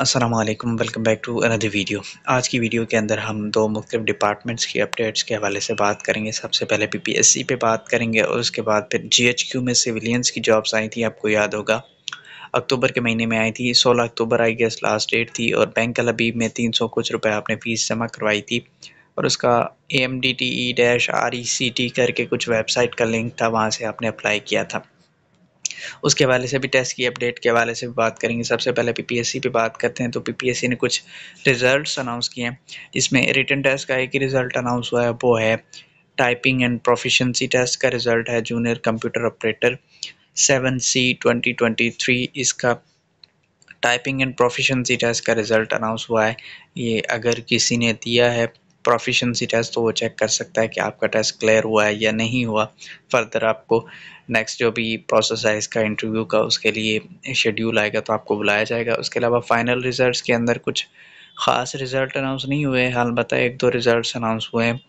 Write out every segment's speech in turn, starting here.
Aslam welcome back to another video आज की video के अंदर हम दो मुख्तफ डिपार्टमेंट्स की अपडेट्स के हवाले से बात करेंगे सबसे पहले पी पी एस सी पे बात करेंगे और उसके बाद फिर जी एच क्यू में सिविलियंस की जॉब्स आई थी आपको याद होगा अक्टूबर के महीने में आई थी सोलह अक्टूबर आई गेस लास्ट डेट थी और बैंक अबीब में तीन सौ कुछ रुपये आपने फ़ीस जमा करवाई थी और उसका A M D T E dash R E C T करके कुछ वेबसाइट का लिंक था वहाँ से आपने अप्लाई किया था उसके हवाले से भी टेस्ट की अपडेट के हवाले से भी बात करेंगे सबसे पहले पीपीएससी पे बात करते हैं तो पीपीएससी ने कुछ रिजल्ट्स अनाउंस किए हैं जिसमें रिटर्न टेस्ट का एक ही रिज़ल्ट अनाउंस हुआ है वो है टाइपिंग एंड प्रोफिशेंसी टेस्ट का रिज़ल्ट है junior computer operator seven C twenty twenty three इसका टाइपिंग एंड प्रोफिशेंसी टेस्ट का रिज़ल्ट अनाउंस हुआ है ये अगर किसी ने दिया है प्रोफिशंसी टेस्ट तो वो चेक कर सकता है कि आपका टेस्ट क्लियर हुआ है या नहीं हुआ फर्दर आपको नेक्स्ट जो भी प्रोसेस है इसका इंटरव्यू का उसके लिए शेड्यूल आएगा तो आपको बुलाया जाएगा उसके अलावा फाइनल रिजल्ट्स के अंदर कुछ ख़ास रिज़ल्ट अनाउंस नहीं हुए हैं अलबत्त एक दो रिज़ल्ट अनाउंस हुए हैं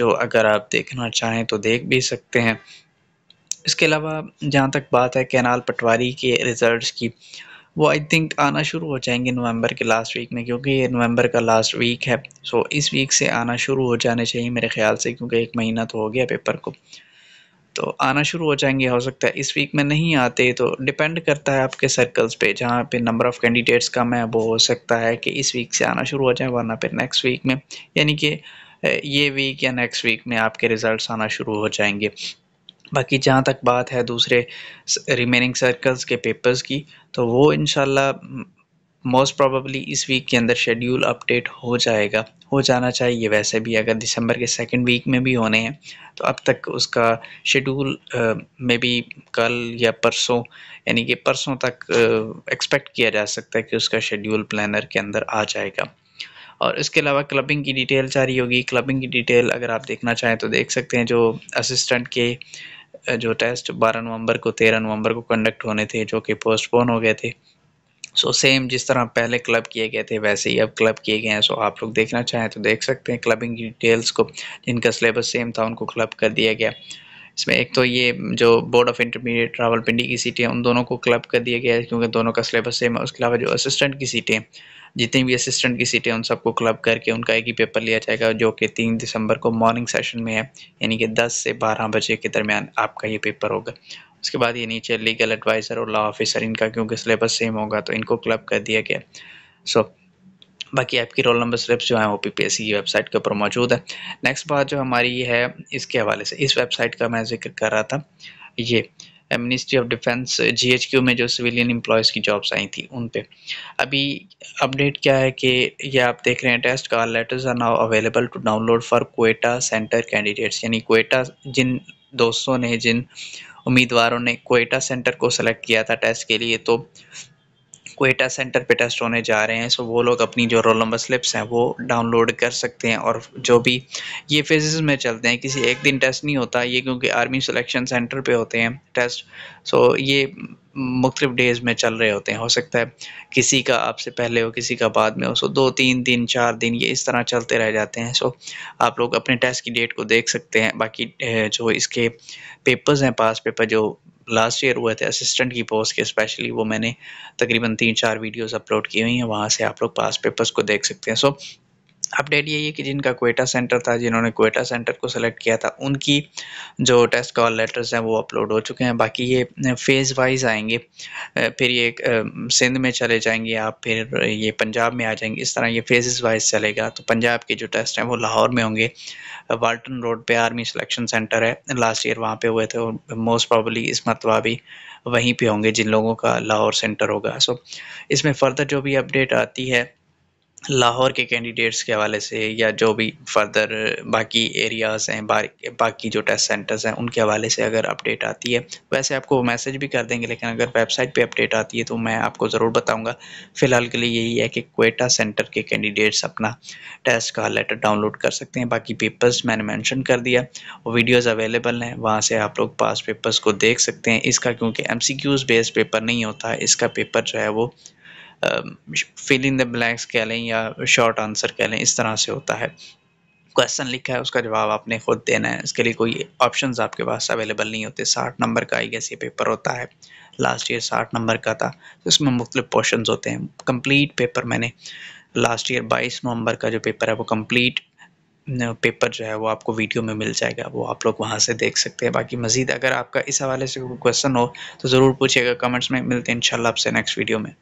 जो अगर आप देखना चाहें तो देख भी सकते हैं इसके अलावा जहाँ तक बात है कैनाल पटवारी के रिज़ल्ट की वो आई थिंक आना शुरू हो जाएंगे नवंबर के लास्ट वीक में क्योंकि ये नवंबर का लास्ट वीक है सो इस वीक से आना शुरू हो जाने चाहिए मेरे ख्याल से क्योंकि एक महीना तो हो गया पेपर को तो आना शुरू हो जाएंगे हो सकता है इस वीक में नहीं आते तो डिपेंड करता है आपके सर्कल्स पे जहाँ पे नंबर ऑफ़ कैंडिडेट्स कम है वो हो सकता है कि इस वीक से आना शुरू हो जाए वरना फिर नेक्स्ट वीक में यानी कि ये वीक या नेक्स्ट वीक में आपके रिज़ल्ट आना शुरू हो जाएंगे बाकी जहाँ तक बात है दूसरे रिमेनिंग सर्कल्स के पेपर्स की तो वो इन मोस्ट प्रॉबली इस वीक के अंदर शेड्यूल अपडेट हो जाएगा हो जाना चाहिए वैसे भी अगर दिसंबर के सेकेंड वीक में भी होने हैं तो अब तक उसका शेड्यूल मे बी कल या परसों यानी कि परसों तक एक्सपेक्ट किया जा सकता है कि उसका शेड्यूल प्लानर के अंदर आ जाएगा और इसके अलावा क्लबिंग की डिटेल जारी होगी क्लबिंग की डिटेल अगर आप देखना चाहें तो देख सकते हैं जो असिस्टेंट के जो टेस्ट 12 नवंबर को 13 नवंबर को कंडक्ट होने थे जो कि पोस्टपोन हो गए थे सो so, सेम जिस तरह पहले क्लब किए गए थे वैसे ही अब क्लब किए गए हैं सो so, आप लोग देखना चाहें तो देख सकते हैं क्लबिंग डिटेल्स को जिनका सिलेबस सेम था उनको क्लब कर दिया गया इसमें एक तो ये जो बोर्ड ऑफ इंटरमीडिएट रावलपिंडी की सीटें उन दोनों को क्लब कर दिया गया है क्योंकि दोनों का सिलेबस सेम है उसके अलावा जो असिस्टेंट की सीटें जितनी भी असिस्टेंट की सीटें उन सबको क्लब करके उनका एक ही पेपर लिया जाएगा जो कि तीन दिसंबर को मॉर्निंग सेशन में है यानी कि दस से बारह बजे के दरमियान आपका ये पेपर होगा उसके बाद ये नीचे लीगल एडवाइज़र और लॉ ऑफिसर इनका क्योंकि सिलेबस सेम होगा तो इनको क्लब कर दिया गया सो so, बाकी आपकी रोल नंबर स्लिप्स जो हैं वो पी की वेबसाइट के ऊपर मौजूद है नेक्स्ट बात जो हमारी ये है इसके हवाले से इस वेबसाइट का मैं जिक्र कर रहा था ये मिनिस्ट्री ऑफ डिफेंस जीएचक्यू में जो सिविलियन एम्प्लॉयज़ की जॉब्स आई थी उन पे अभी अपडेट क्या है कि ये आप देख रहे हैं टेस्ट का letters are now available to download for Quetta centre candidates यानी कोएटा जिन दोस्तों ने जिन उम्मीदवारों ने कोएटा सेंटर को सेलेक्ट किया था टेस्ट के लिए तो कोयटा सेंटर पे टेस्ट होने जा रहे हैं सो वो लोग अपनी जो रोल नंबर स्लिप्स हैं वो डाउनलोड कर सकते हैं और जो भी ये फेजेस में चलते हैं किसी एक दिन टेस्ट नहीं होता ये क्योंकि आर्मी सिलेक्शन सेंटर पे होते हैं टेस्ट सो ये मुख्तलिफ डेज़ में चल रहे होते हैं हो सकता है किसी का आपसे पहले हो किसी का बाद में हो सो दो तीन दिन चार दिन ये इस तरह चलते रह जाते हैं सो आप लोग अपने टेस्ट की डेट को देख सकते हैं बाकी जो इसके पेपर्स हैं पास पेपर जो लास्ट ईयर हुए थे असिस्टेंट की पोस्ट के स्पेशली वो मैंने तकरीबन तीन चार वीडियोस अपलोड की हुई हैं वहाँ से आप लोग पास पेपर्स को देख सकते हैं सो so, अपडेट यही है कि जिनका कोयटा सेंटर था जिन्होंने कोयटा सेंटर को सेलेक्ट किया था उनकी जो टेस्ट कॉल लेटर्स हैं वो अपलोड हो चुके हैं बाकी ये फेज़ वाइज आएंगे फिर ये सिंध में चले जाएंगे आप फिर ये पंजाब में आ जाएंगे इस तरह ये फेजेस वाइज चलेगा तो पंजाब के जो टेस्ट हैं वो लाहौर में होंगे वाल्टन रोड पे आर्मी सिलेक्शन सेंटर है लास्ट ईयर वहाँ पर हुए थे और मोस्ट प्रॉबली इस मरतबा भी वहीं पर होंगे जिन लोगों का लाहौर सेंटर होगा सो इसमें फ़र्दर जो भी अपडेट आती है लाहौर के कैंडिडेट्स के हवाले से या जो भी फर्दर बाकी एरियाज़ हैं बाकी जो टेस्ट सेंटर्स हैं उनके हवाले से अगर अपडेट आती है वैसे आपको मैसेज भी कर देंगे लेकिन अगर वेबसाइट पे अपडेट आती है तो मैं आपको ज़रूर बताऊंगा फ़िलहाल के लिए यही है कि कोयटा सेंटर के कैंडिडेट्स अपना टेस्ट का लेटर डाउनलोड कर सकते हैं बाकी पेपर्स मैंने मैंशन कर दिया वीडियोज़ अवेलेबल हैं वहाँ से आप लोग पास पेपर्स को देख सकते हैं इसका क्योंकि एम सी बेस्ड पेपर नहीं होता इसका पेपर जो है वो फिल इन द ब्लैंक्स कह लें या शॉर्ट आंसर कह लें इस तरह से होता है क्वेश्चन लिखा है उसका जवाब आपने खुद देना है इसके लिए कोई ऑप्शंस आपके पास अवेलेबल नहीं होते साठ नंबर का आई गेस ये पेपर होता है लास्ट ईयर साठ नंबर का था तो इसमें मुख्तलिफ पोर्शन होते हैं कम्प्लीट पेपर मैंने लास्ट ईयर बाईस नवंबर का जो पेपर है वो कम्प्लीट पेपर जो है वो आपको वीडियो में मिल जाएगा वो आप लोग वहाँ से देख सकते हैं बाकी मज़ीद अगर आपका इस हवाले से कोई क्वेश्चन हो तो ज़रूर पूछिएगा कमेंट्स में मिलते हैं इंशाल्लाह आपसे नेक्स्ट वीडियो में